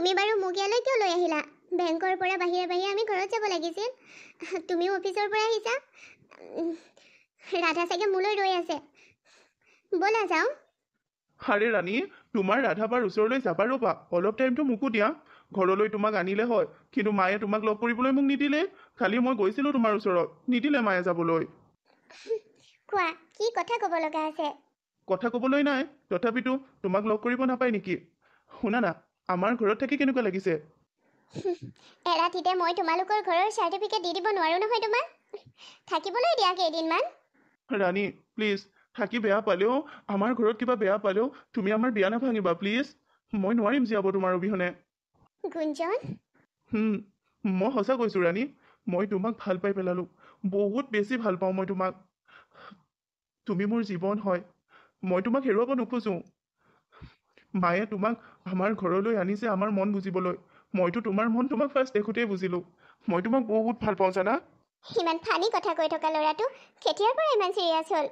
তুমি বাৰু মোক ইয়ালৈ কিয় লৈ আহিলা বেংকৰ পৰা বাহিৰে বাহিৰে আমি ঘৰত যাব লাগিছিল তুমিও অফিচৰ পৰা আহিছা ৰাধা চাগে মোলৈ ৰৈ আছে ব'লা যাওঁ আৰে ৰাণী তোমাৰ ৰাধা বাৰু ওচৰলৈ যাবা ৰ'বা অলপ টাইমটো মোকো দিয়া ঘৰলৈ তোমাক আনিলে হয় কিন্তু মায়ে তোমাক লগ কৰিবলৈ মোক নিদিলে কালি মই গৈছিলোঁ তোমাৰ ওচৰত নিদিলে মায়ে যাবলৈ কোৱা কি কথা ক'ব আছে কথা ক'বলৈ নাই তথাপিতো তোমাক লগ কৰিব নাপায় নেকি শুনানা আমাৰ ঘৰত থাকি কেনেকুৱা লাগিছে এৰাতিতে মই তোমালোকৰ ঘৰৰ চাৰ্টিফিকেট দি দিব নোৱাৰো নহয় তোমাক থাকিবলৈ দিয়া কেইদিনমান ৰাণী প্লিজ থাকি বেয়া পালেও আমাৰ ঘৰত কিবা বেয়া পালেও তুমি আমাৰ বিয়া নাভাঙিবা প্লিজ মই নোৱাৰিম জীয়াব তোমাৰ অবিহনে গুঞ্জন মই সঁচা কৈছো ৰাণী মই তোমাক ভাল পাই পেলালো বহুত বেছি ভাল পাওঁ মই তোমাক তুমি মোৰ জীৱন হয় মই তোমাক হেৰুৱাব নোখোজো মায়ে তোমাক আমাৰ ঘৰলৈ আনিছে আমাৰ মন বুজিবলৈ মইতো তোমাৰ মন তোমাক ফাৰ্ষ্ট দেখোঁতেই বুজিলোঁ মই তোমাক বহুত ভাল পাওঁ জানা সিমান ফানি কথা কৈ থকা ল'ৰাটো কেতিয়াৰ পৰা ইমান চিৰিয়াছ হ'ল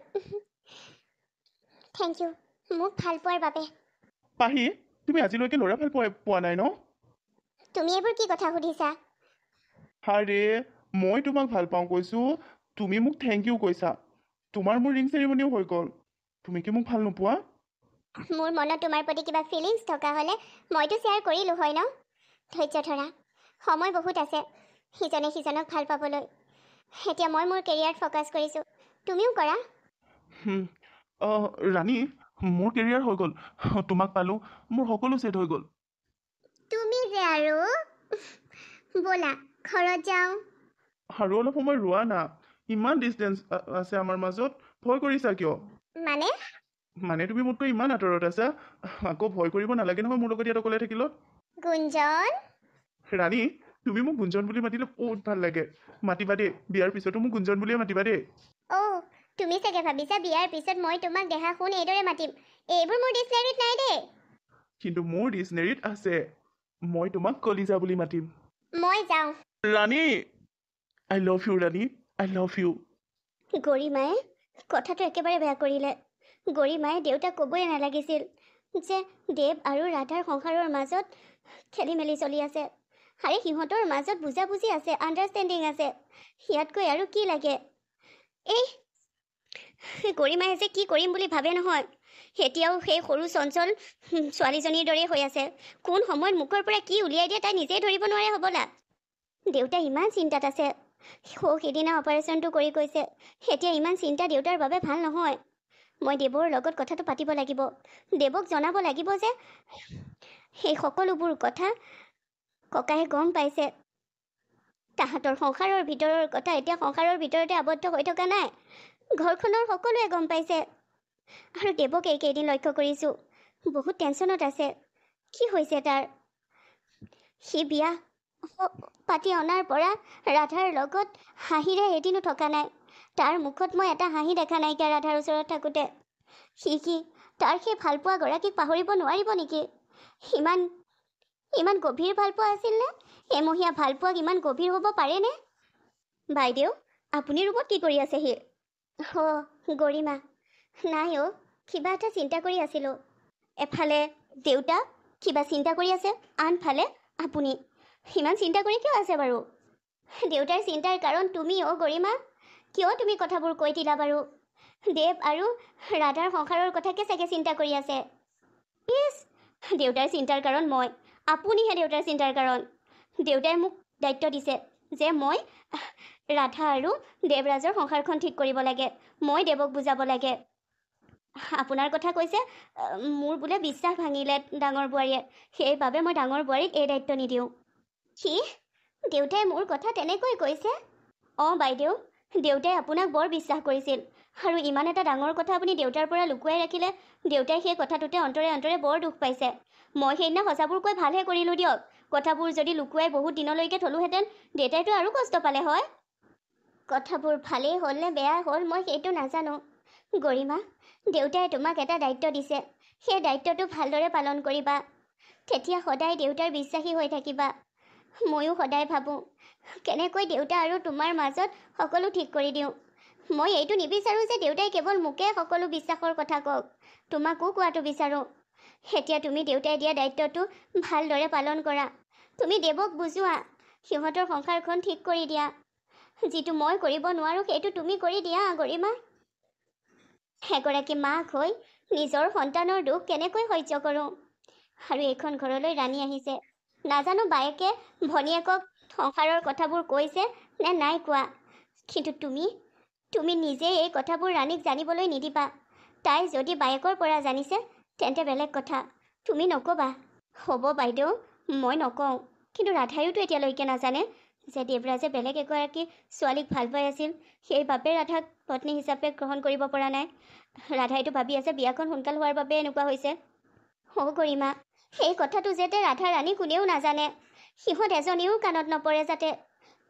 থেংক ইউ মোক ভাল পোৱাৰ বাবে পাহি তুমি আজিলৈকে ল'ৰা ভাল পোৱা পোৱা নাই ন তুমি এইবোৰ কি কথা সুধিছা আৰে মই তোমাক ভাল পাওঁ কৈছোঁ তুমি মোক থেংক ইউ কৈছা তোমাৰ মোৰ ৰিং চেৰিমনিও হৈ গ'ল তুমি কি মোক ভাল নোপোৱা মোৰ মনত তোমাৰ প্ৰতি কিবা ফিলিংছ থকা হ'লে মইতো শ্বেয়াৰ কৰিলোঁ হয় ন ধৈৰ্য ধৰা সময় বহুত আছে সিজনে সিজনক ভাল পাবলৈ এতিয়া মই মোৰ কেৰিয়াৰত ফ'কাছ কৰিছোঁ তুমিও কৰা অঁ ৰাণী মোৰ কেৰিয়াৰ হৈ গ'ল তোমাক পালোঁ মোৰ সকলো ছেট হৈ গ'ল তুমি যে আৰু ব'লা ঘৰত যাওঁ আৰু অলপ সময় ৰোৱা না ইমান ডিষ্টেঞ্চ আছে আমাৰ মাজত ভয় কৰিছা কিয় মানে মানে তুমি মোতকৈ ইমান আঁতৰত আছা আকৌ ভয় কৰিব নালাগে নহয় মোৰ লগত ইয়াত অকলে থাকিলে গুঞ্জন ৰাণী তুমি মোক গুঞ্জন বুলি মাতিলে বহুত ভাল লাগে মাতিবা দেই বিয়াৰ পিছতো মোক গুঞ্জন বুলিয়ে মাতিবা দেই অ' তুমি চাগে ভাবিছা বিয়াৰ পিছত মই তোমাক দেহা শুন এইদৰে মাতিম এইবোৰ মোৰ ডিচনেৰীত নাই দেই কিন্তু মোৰ ডিচনেৰীত আছে মই তোমাক কলিজা বুলি মাতিম মই যাওঁ ৰাণী I love you Rani I love you গৰিমায়ে কথাটো একেবাৰে বেয়া কৰিলে গৰিমাই দেউতাক ক'বই নালাগিছিল যে দেৱ আৰু ৰাধাৰ সংসাৰৰ মাজত খেলি মেলি চলি আছে আৰে সিহঁতৰ মাজত বুজাবুজি আছে আণ্ডাৰষ্টেণ্ডিং আছে ইয়াতকৈ আৰু কি লাগে এই গৰিমাই যে কি কৰিম বুলি ভাবে নহয় এতিয়াও সেই সৰু চঞ্চল ছোৱালীজনীৰ দৰেই হৈ আছে কোন সময়ত মুখৰ পৰা কি উলিয়াই দিয়ে তাই নিজেই ধৰিব নোৱাৰে হ'বলা দেউতা ইমান চিন্তাত আছে সৌ সিদিনা অপাৰেশ্যনটো কৰি কৈছে এতিয়া ইমান চিন্তা দেউতাৰ বাবে ভাল নহয় মই দেৱৰ লগত কথাটো পাতিব লাগিব দেৱক জনাব লাগিব যে সেই সকলোবোৰ কথা ককায়ে গম পাইছে তাহাঁতৰ সংসাৰৰ ভিতৰৰ কথা এতিয়া সংসাৰৰ ভিতৰতে আৱদ্ধ হৈ থকা নাই ঘৰখনৰ সকলোৱে গম পাইছে আৰু দেৱক এইকেইদিন লক্ষ্য কৰিছোঁ বহুত টেনশ্যনত আছে কি হৈছে তাৰ সি বিয়া পাতি অনাৰ পৰা ৰাধাৰ লগত হাঁহিৰে এদিনো থকা নাই তাৰ মুখত মই এটা হাঁহি দেখা নাইকিয়া ৰাধাৰ ওচৰত থাকোঁতে সি কি তাৰ সেই ভালপোৱা গৰাকীক পাহৰিব নোৱাৰিব নেকি ইমান ইমান গভীৰ ভালপোৱা আছিল নে এমহীয়া ভালপোৱাক ইমান গভীৰ হ'ব পাৰেনে বাইদেউ আপুনি ৰূপত কি কৰি আছে সি অঁ গৰিমা নাই অ' কিবা এটা চিন্তা কৰি আছিলোঁ এফালে দেউতা কিবা চিন্তা কৰি আছে আনফালে আপুনি ইমান চিন্তা কৰি কিয় আছে বাৰু দেউতাৰ চিন্তাৰ কাৰণ তুমি অ' গৰিমা কিয় তুমি কথাবোৰ কৈ দিলা বাৰু দেৱ আৰু ৰাধাৰ সংসাৰৰ কথাকে চাগে চিন্তা কৰি আছে ইছ দেউতাৰ চিন্তাৰ কাৰণ মই আপুনিহে দেউতাৰ চিন্তাৰ কাৰণ দেউতাই মোক দায়িত্ব দিছে যে মই ৰাধা আৰু দেৱৰাজৰ সংসাৰখন ঠিক কৰিব লাগে মই দেৱক বুজাব লাগে আপোনাৰ কথা কৈছে মোৰ বোলে বিশ্বাস ভাঙিলে ডাঙৰ বোৱাৰীয়ে সেইবাবে মই ডাঙৰ বোৱাৰীক এই দায়িত্ব নিদিওঁ সি দেউতাই মোৰ কথা তেনেকৈ কৈছে অঁ বাইদেউ দেউতাই আপোনাক বৰ বিশ্বাস কৰিছিল আৰু ইমান এটা ডাঙৰ কথা আপুনি দেউতাৰ পৰা লুকুৱাই ৰাখিলে দেউতাই সেই কথাটোতে অন্তৰে অন্তৰে বৰ দুখ পাইছে মই সেইদিনা সঁচাবোৰ কৈ ভালহে কৰিলোঁ দিয়ক কথাবোৰ যদি লুকুৱাই বহুত দিনলৈকে থলোহেঁতেন দেউতাইতো আৰু কষ্ট পালে হয় কথাবোৰ ভালেই হ'ল নে বেয়া হ'ল মই সেইটো নাজানো গৰিমা দেউতাই তোমাক এটা দায়িত্ব দিছে সেই দায়িত্বটো ভালদৰে পালন কৰিবা তেতিয়া সদায় দেউতাৰ বিশ্বাসী হৈ থাকিবা ময়ো সদায় ভাবোঁ কেনেকৈ দেউতা আৰু তোমাৰ মাজত সকলো ঠিক কৰি দিওঁ মই এইটো নিবিচাৰোঁ যে দেউতাই কেৱল মোকে সকলো বিশ্বাসৰ কথা কওক তোমাকো কোৱাটো বিচাৰোঁ এতিয়া তুমি দেউতাই দিয়া দায়িত্বটো ভালদৰে পালন কৰা তুমি দেৱক বুজোৱা সিহঁতৰ সংসাৰখন ঠিক কৰি দিয়া যিটো মই কৰিব নোৱাৰোঁ সেইটো তুমি কৰি দিয়া গৰিমা এগৰাকী মাক হৈ নিজৰ সন্তানৰ দুখ কেনেকৈ সহ্য কৰোঁ আৰু এইখন ঘৰলৈ ৰাণী আহিছে নাজানো বায়েকে ভনীয়েকক সংসাৰৰ কথাবোৰ কৈছে নে নাই কোৱা কিন্তু তুমি তুমি নিজেই এই কথাবোৰ ৰাণীক জানিবলৈ নিদিবা তাই যদি বায়েকৰ পৰা জানিছে তেন্তে বেলেগ কথা তুমি নক'বা হ'ব বাইদেউ মই নকওঁ কিন্তু ৰাধায়োতো এতিয়ালৈকে নাজানে যে দেৱৰাজে বেলেগ এগৰাকী ছোৱালীক ভাল পাই আছিল সেইবাবে ৰাধাক পত্নী হিচাপে গ্ৰহণ কৰিব পৰা নাই ৰাধাইতো ভাবি আছে বিয়াখন সোনকাল হোৱাৰ বাবে এনেকুৱা হৈছে হ'ব কৰিমা সেই কথাটো যে ৰাধা ৰাণী কোনেও নাজানে সিহঁত এজনীও কাণত নপৰে যাতে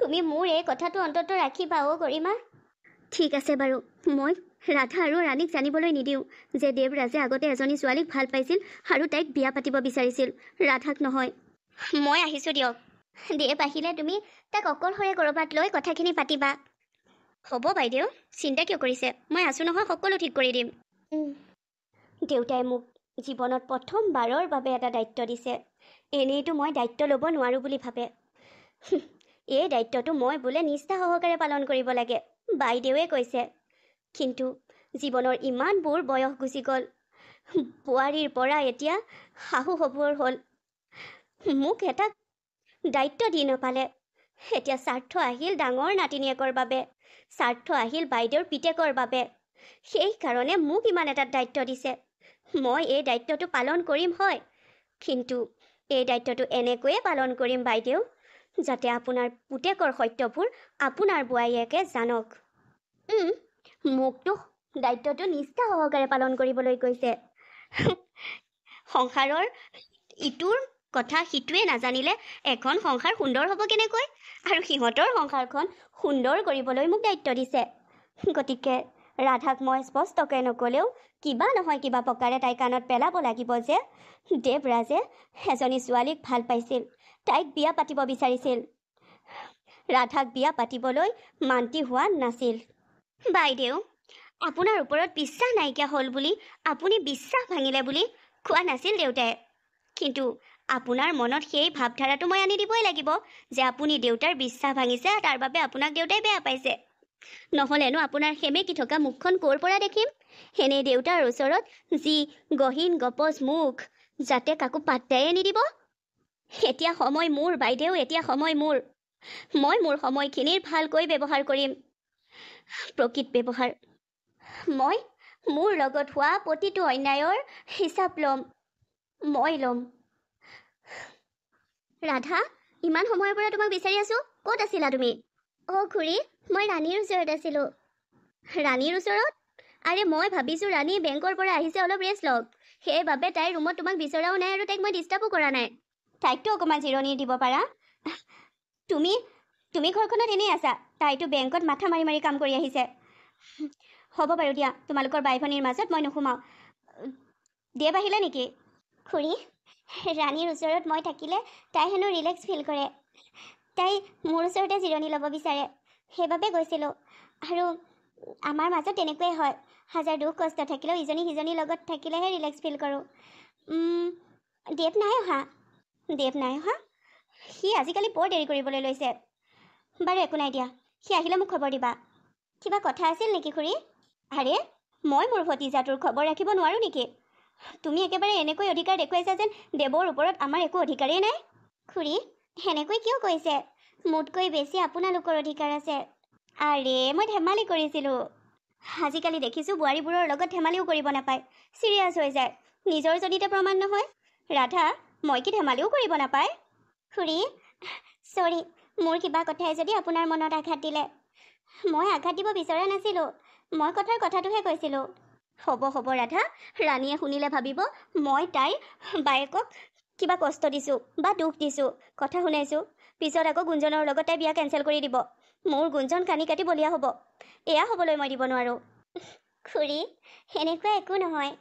তুমি মোৰ এই কথাটো অন্তত ৰাখিবা অ' গৰিমা ঠিক আছে বাৰু মই ৰাধা আৰু ৰাণীক জানিবলৈ নিদিওঁ যে দেৱৰাজে আগতে এজনী ছোৱালীক ভাল পাইছিল আৰু তাইক বিয়া পাতিব বিচাৰিছিল ৰাধাক নহয় মই আহিছোঁ দিয়ক দেৱ আহিলে তুমি তাক অকলশৰে ক'ৰবাত লৈ কথাখিনি পাতিবা হ'ব বাইদেউ চিন্তা কিয় কৰিছে মই আছোঁ নহয় সকলো ঠিক কৰি দিম দেউতাই মোক জীৱনত প্ৰথমবাৰৰ বাবে এটা দায়িত্ব দিছে এনেইতো মই দায়িত্ব ল'ব নোৱাৰোঁ বুলি ভাবে এই দায়িত্বটো মই বোলে নিষ্ঠা সহকাৰে পালন কৰিব লাগে বাইদেউৱে কৈছে কিন্তু জীৱনৰ ইমানবোৰ বয়স গুচি গ'ল বোৱাৰীৰ পৰা এতিয়া শাহু শহুৰ হ'ল মোক এটা দায়িত্ব দি নাপালে এতিয়া স্বাৰ্থ আহিল ডাঙৰ নাতিনীয়েকৰ বাবে স্বাৰ্থ আহিল বাইদেউৰ পিতেকৰ বাবে সেইকাৰণে মোক ইমান এটা দায়িত্ব দিছে মই এই দায়িত্বটো পালন কৰিম হয় কিন্তু এই দায়িত্বটো এনেকৈয়ে পালন কৰিম বাইদেউ যাতে আপোনাৰ পুতেকৰ সত্যবোৰ আপোনাৰ বোৱাৰীয়েকে জানক মোকতো দায়িত্বটো নিষ্ঠা সহকাৰে পালন কৰিবলৈ কৈছে সংসাৰৰ ইটোৰ কথা সিটোৱে নাজানিলে এখন সংসাৰ সুন্দৰ হ'ব কেনেকৈ আৰু সিহঁতৰ সংসাৰখন সুন্দৰ কৰিবলৈ মোক দায়িত্ব দিছে গতিকে ৰাধাক মই স্পষ্টকৈ নক'লেও কিবা নহয় কিবা প্ৰকাৰে তাইৰ কাণত পেলাব লাগিব যে দেৱৰাজে এজনী ছোৱালীক ভাল পাইছিল তাইক বিয়া পাতিব বিচাৰিছিল ৰাধাক বিয়া পাতিবলৈ মান্তি হোৱা নাছিল বাইদেউ আপোনাৰ ওপৰত বিশ্বাস নাইকিয়া হ'ল বুলি আপুনি বিশ্বাস ভাঙিলে বুলি কোৱা নাছিল দেউতাই কিন্তু আপোনাৰ মনত সেই ভাৱধাৰাটো মই আনি দিবই লাগিব যে আপুনি দেউতাৰ বিশ্বাস ভাঙিছে তাৰ বাবে আপোনাক দেউতাই বেয়া পাইছে নহ'লেনো আপোনাৰ সেমেকি থকা মুখখন ক'ৰ পৰা দেখিম সেনে দেউতাৰ ওচৰত যি গহীন গপজ মুখ যাতে কাকো পাত্তায়ে নিদিব এতিয়া সময় মোৰ বাইদেউ এতিয়া সময় মোৰ মই মোৰ সময়খিনিৰ ভালকৈ ব্যৱহাৰ কৰিম প্ৰকৃত ব্যৱহাৰ মই মোৰ লগত হোৱা প্ৰতিটো অন্যায়ৰ হিচাপ ল'ম মই ল'ম ৰাধা ইমান সময়ৰ পৰা তোমাক বিচাৰি আছো ক'ত আছিলা তুমি অঁ খুৰী মই ৰাণীৰ ওচৰত আছিলোঁ ৰাণীৰ ওচৰত আৰে মই ভাবিছোঁ ৰাণী বেংকৰ পৰা আহিছে অলপ ৰেষ্ট লওক সেইবাবে তাইৰ ৰুমত তোমাক বিচৰাও নাই আৰু তাইক মই ডিষ্টাৰ্বো কৰা নাই তাইকতো অকণমান জিৰণি দিব পাৰা তুমি তুমি ঘৰখনত এনেই আছা তাইতো বেংকত মাথা মাৰি মাৰি কাম কৰি আহিছে হ'ব বাৰু দিয়া তোমালোকৰ বাই ভনীৰ মাজত মই নোসোমাওঁ দেৱ আহিলে নেকি খুৰী ৰাণীৰ ওচৰত মই থাকিলে তাই হেনো ৰিলেক্স ফিল কৰে তাই মোৰ ওচৰতে জিৰণি ল'ব বিচাৰে সেইবাবে গৈছিলোঁ আৰু আমাৰ মাজত তেনেকুৱাই হয় হাজাৰ দুখ কষ্ট থাকিলেও ইজনী সিজনীৰ লগত থাকিলেহে ৰিলেক্স ফিল কৰোঁ দেৱ নাই অহা দেৱ নাই অহা সি আজিকালি বৰ দেৰি কৰিবলৈ লৈছে বাৰু একো নাই দিয়া সি আহিলে মোক খবৰ দিবা কিবা কথা আছিল নেকি খুৰী আৰে মই মোৰ ভতিজাটোৰ খবৰ ৰাখিব নোৱাৰোঁ নেকি তুমি একেবাৰে এনেকৈ অধিকাৰ দেখুৱাইছা যেন দেৱৰ ওপৰত আমাৰ একো অধিকাৰেই নাই খুৰী সেনেকৈ কিয় কৈছে মোতকৈ বেছি আপোনালোকৰ অধিকাৰ আছে আৰে মই ধেমালি কৰিছিলোঁ আজিকালি দেখিছোঁ বোৱাৰীবোৰৰ লগত ধেমালিও কৰিব নাপায় চিৰিয়াছ হৈ যায় নিজৰ যদি তে প্ৰমাণ নহয় ৰাধা মই কি ধেমালিও কৰিব নাপায় খুৰী চৰি মোৰ কিবা কথাই যদি আপোনাৰ মনত আঘাত দিলে মই আঘাত দিব বিচৰা নাছিলোঁ মই কথাৰ কথাটোহে কৈছিলোঁ হ'ব হ'ব ৰাধা ৰাণীয়ে শুনিলে ভাবিব মই তাইৰ বায়েকক কিবা কষ্ট দিছোঁ বা দুখ দিছোঁ কথা শুনাইছোঁ পিছত আকৌ গুঞ্জনৰ লগতে বিয়া কেঞ্চেল কৰি দিব মোৰ গুঞ্জন কানি কাটি বলীয়া হ'ব এয়া হ'বলৈ মই দিব নোৱাৰোঁ খুৰী সেনেকুৱা একো নহয়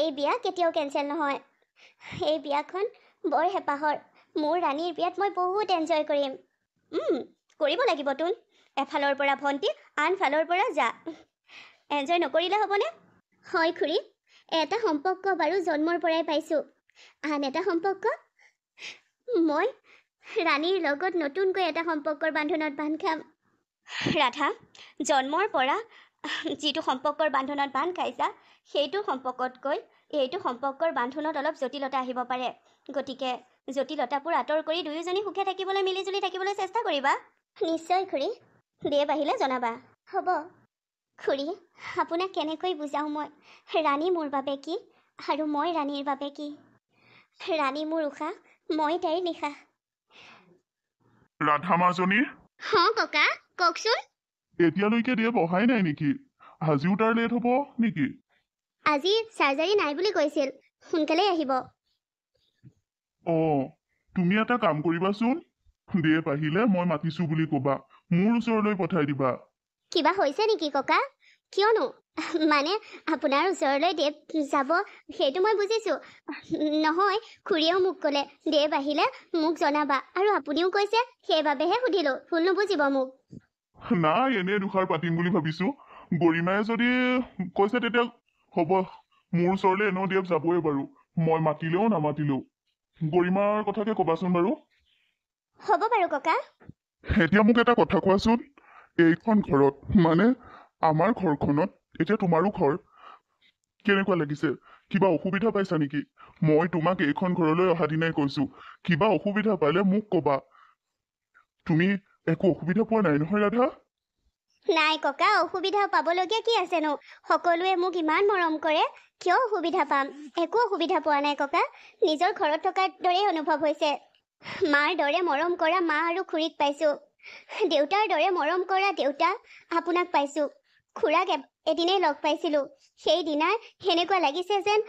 এই বিয়া কেতিয়াও কেঞ্চেল নহয় এই বিয়াখন বৰ হেঁপাহৰ মোৰ ৰাণীৰ বিয়াত মই বহুত এনজয় কৰিম কৰিব লাগিব তোন এফালৰ পৰা ভণ্টি আনফালৰ পৰা যা এনজয় নকৰিলে হ'বনে হয় খুৰী এটা সম্পৰ্ক বাৰু জন্মৰ পৰাই পাইছোঁ আন এটা সম্পৰ্ক মই ৰাণীৰ লগত নতুনকৈ এটা সম্পৰ্কৰ বান্ধোনত বান্ধ খাম ৰাধা জন্মৰ পৰা যিটো সম্পৰ্কৰ বান্ধোনত বান্ধ খাইছা সেইটো সম্পৰ্কতকৈ এইটো সম্পৰ্কৰ বান্ধোনত অলপ জটিলতা আহিব পাৰে গতিকে জটিলতাবোৰ আঁতৰ কৰি দুয়োজনী সুখে থাকিবলৈ মিলিজুলি থাকিবলৈ চেষ্টা কৰিবা নিশ্চয় খুৰী দেৱ আহিলে জনাবা হ'ব খুৰী আপোনাক কেনেকৈ বুজাওঁ মই ৰাণী মোৰ বাবে কি আৰু মই ৰাণীৰ বাবে কি ৰাণী মোৰ উষা মই তাইৰ নিশা ৰাধা মাজনী হ' ককা কওকচোন এতিয়ালৈকে দিয়ে বহাই নাই নেকি আজিও তাৰ লেট হ'ব নেকি আজি চাৰ্জাৰী নাই বুলি কৈছিল সোনকালে আহিব তুমি এটা কাম কৰিবাচোন দেৱ আহিলে মই মাতিছো বুলি কবা মোৰ ওচৰলৈ পঠাই দিবা কিবা হৈছে নেকি ককা কিয়নো মানে আপোনাৰ ওচৰলৈ দেৱ যাব সেইটো মই বুজিছোঁ নহয় খুৰীয়েও মোক ক'লে দেৱ আহিলে মোক জনাবা আৰু আপুনিও কৈছে সেইবাবেহে সুধিলোঁ ভুল নুবুজিব মোক নাই এনে দুষাৰ পাতিম বুলি ভাবিছোঁ গৰিমাই যদি কৈছে তেতিয়া হ'ব মোৰ ওচৰলৈ এনেও দেৱ যাবই বাৰু মই মাতিলেও নামাতিলেও গৰিমাৰ কথাকে ক'বাচোন বাৰু হ'ব বাৰু ককা এতিয়া মোক এটা কথা কোৱাচোন এইখন ঘৰত মানে আমাৰ ঘৰখনত এতিয়া তোমাৰো ঘৰ কেনেকুৱা লাগিছে কিবা অসুবিধা পাইছা নেকি মই তোমাক এইখন ঘৰলৈ অহা দিনাই কৈছো কিবা অসুবিধা পালে মোক কবা তুমি একো অসুবিধা পোৱা নাই নহয় ৰাধা নাই ককা অসুবিধা পাবলগীয়া কি আছেনো সকলোৱে মোক ইমান মৰম কৰে কিয় অসুবিধা পাম একো অসুবিধা পোৱা নাই ককা নিজৰ ঘৰত থকাৰ দৰে অনুভৱ হৈছে মাৰ দৰে মৰম কৰা মা আৰু খুৰীক পাইছো দেউতাৰ দৰে মৰম কৰা দেউতা আপোনাক পাইছো খুৰাক এদিনেই লগ পাইছিলোঁ সেইদিনা সেনেকুৱা লাগিছে যেন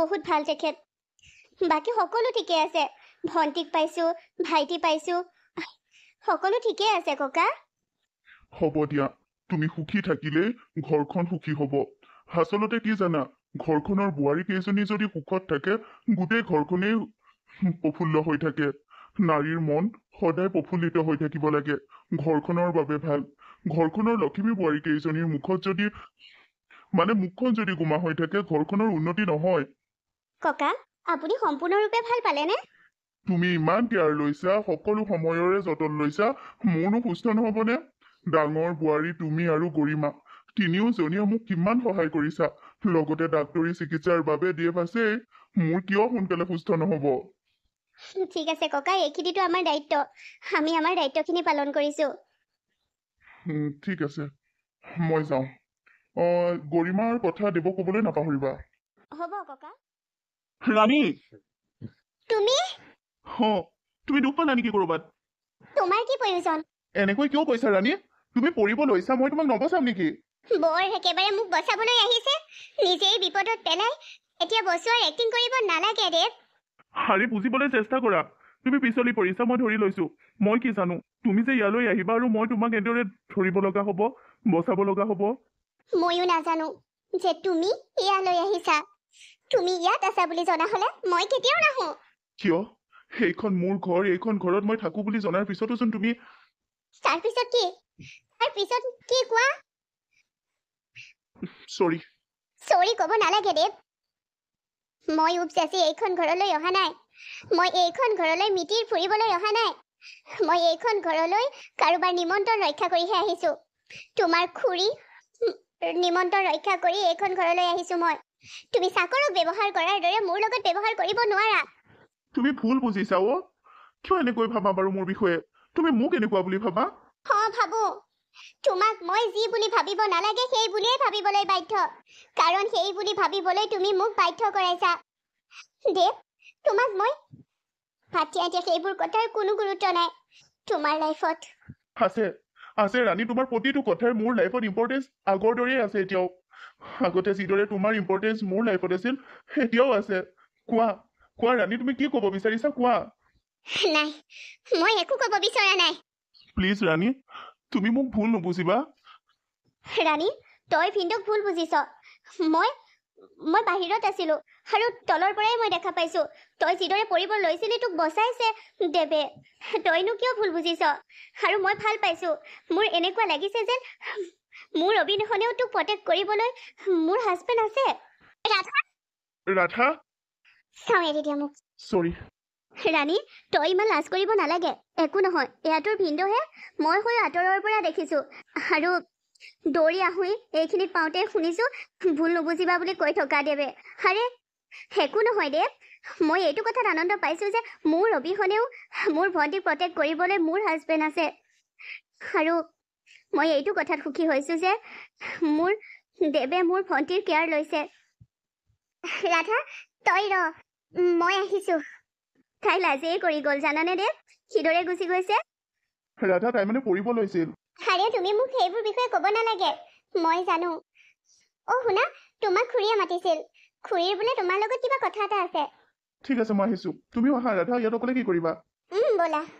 বহুত ভাল তেখেত বাকী সকলো ঠিকে আছে ভণ্টিক পাইছোঁ ভাইটি পাইছোঁ সকলো ঠিকে আছে ককা হ'ব দিয়া তুমি সুখী থাকিলে ঘৰখন সুখী হ'ব আচলতে কি জানা ঘৰখনৰ বোৱাৰী কেইজনী যদি সুখত থাকে গোটেই ঘৰখনেই প্ৰফুল্ল হৈ থাকে নাৰীৰ মন সদায় প্ৰফুল্লিত হৈ থাকিব লাগে ঘৰখনৰ বাবে ভাল ঘৰখনৰ লখিমী বোৱাৰী কেইজনীৰ মুখত যদি মানে মুখখন যদি গুমা হৈ থাকে ঘৰখনৰ উন্নতি নহয় ককা আপুনি সম্পূৰ্ণৰূপে ভাল পালেনে তুমি ইমান কেয়াৰ লৈছা সকলো সময়ৰে যতন লৈছা মোৰনো সুস্থ নহবনে ডাঙৰ বোৱাৰী তুমি আৰু গৰিমা তিনিওজনীয়ে মোক কিমান সহায় কৰিছা লগতে ডাক্তৰী চিকিৎসাৰ বাবে দেৱ আছে মোৰ কিয় সোনকালে সুস্থ নহব ঠিক আছে ককা এইখিনিতো আমাৰ দায়িত্ব আমি আমাৰ দায়িত্বখিনি পালন কৰিছো ঠিক আছে মই যাওঁ গৰিমাৰ কথা দেৱ ক'বলৈ নাপাহৰিবা হ'ব ককা ৰাণী তুমি অঁ তুমি দুখ পালা নেকি ক'ৰবাত তোমাৰ কি প্ৰয়োজন এনেকৈ কিয় কৈছা ৰাণী তুমি পৰিব লৈছা মই তোমাক নবচাম নেকি বৰ একেবাৰে মোক বচাবলৈ আহিছে নিজেই বিপদত পেলাই এতিয়া বচোৱাৰ এক্টিং কৰিব নালাগে দেৱ হাৰি বুজিবলৈ চেষ্টা কৰা তুমি পিছলি পৰিছা মই ধৰি লৈছোঁ মই কি জানো তুমি যে ইয়ালৈ আহিবা আৰু মই তোমাক এনেদৰে ধৰিব লগা হ'ব বচাব লগা হ'ব ময়ো নাজানো যে তুমি ইয়ালৈ আহিছা তুমি ইয়াত আছা বুলি জনা হ'লে মই কেতিয়াও নাহো কিয় সেইখন মোৰ ঘৰ এইখন ঘৰত মই থাকো বুলি জনাৰ পিছতো যোন তুমি তাৰপিছত কি তাৰপিছত কি কোৱা চৰি চৰি ক'ব নালাগে দেৱ মই উপজাচি এইখন ঘৰলৈ অহা নাই মই এইখন ঘৰলৈ মিতিৰ ফুৰিবলৈ অহা নাই মই এইখন ঘৰলৈ কাৰোবাৰ নিমন্ত্ৰণ ৰক্ষা কৰিহে আহিছোঁ তোমাৰ খুৰী নিমন্ত্ৰণ ৰক্ষা কৰি এইখন ঘৰলৈ আহিছোঁ মই তুমি চাকৰক ব্যৱহাৰ কৰাৰ দৰে মোৰ লগত ব্যৱহাৰ কৰিব নোৱাৰা তুমি ভুল বুজিছা অ কিয় এনেকৈ ভাবা বাৰু মোৰ বিষয়ে তুমি মোক এনেকুৱা বুলি ভাবা অ ভাবোঁ তোমাক মই যি বুলি ভাবিব নালাগে সেই বুলিয়েই ভাবিবলৈ বাধ্য কাৰণ সেই বুলি ভাবিবলৈ তুমি মোক বাধ্য কৰাইছা দেৱ তোমাক মই ভাতিয়া এতিয়া সেইবোৰ কথাৰ কোনো গুৰুত্ব নাই তোমাৰ লাইফত আছে আছে ৰাণী তোমাৰ প্ৰতিটো কথাই মোৰ লাইফত ইম্পৰ্টেঞ্চ আগৰ দৰেই আছে এতিয়াও আগতে যিদৰে তোমাৰ ইম্পৰ্টেঞ্চ মোৰ লাইফত আছিল এতিয়াও আছে কোৱা কোৱা ৰাণী তুমি কি ক'ব বিচাৰিছা কোৱা নাই মই একো ক'ব বিচৰা নাই প্লিজ ৰাণী তুমি মোক ভুল নুবুজিবা ৰাণী তই ভিনদক ভুল বুজিছ মই মই বাহিৰত আছিলো আৰু তলৰ পৰাই মই দেখা পাইছো তই যিদৰে পৰিব লৈছিলি তোক বচাইছে দেৱে তইনো কিয় ভুল বুজিছ আৰু মই ভাল পাইছো মোৰ এনেকুৱা লাগিছে যেন মোৰ অবিহনেও তোক প্ৰটেক্ট কৰিবলৈ মোৰ হাজবেণ্ড আছে ৰাধা ৰাধা চাওঁ এৰি দিয়া মোক চৰি ৰাণী তই ইমান লাজ কৰিব নালাগে একো নহয় এয়া তোৰ ভিন্দহে মই হৈ আঁতৰৰ পৰা দেখিছোঁ আৰু দৌৰি আহোঁ এইখিনি পাওঁতে শুনিছোঁ ভুল নুবুজিবা বুলি কৈ থকা দেৱে আৰে একো নহয় দেৱ মই এইটো কথাত আনন্দ পাইছোঁ যে মোৰ অবিহনেও মোৰ ভণ্টিক প্ৰটেক্ট কৰিবলৈ মোৰ হাজবেণ্ড আছে আৰু মই এইটো কথাত সুখী হৈছোঁ যে মোৰ দেৱে মোৰ ভণ্টিৰ কেয়াৰ লৈছে ৰাধা তই ৰ মই আহিছোঁ খাই লাজেই কৰি গ'ল জানানে দেৱ সিদৰে গুচি গৈছে ৰাধা তাই মানে পঢ়িব লৈছিল আৰে তুমি মোক সেইবোৰ বিষয়ে ক'ব নালাগে মই জানো অ শুনা তোমাক খুৰীয়ে মাতিছিল খুৰীৰ বোলে তোমাৰ লগত কিবা কথা এটা আছে ঠিক আছে মই আহিছো তুমি অহা ৰাধা ইয়াত অকলে কি কৰিবা ব'লা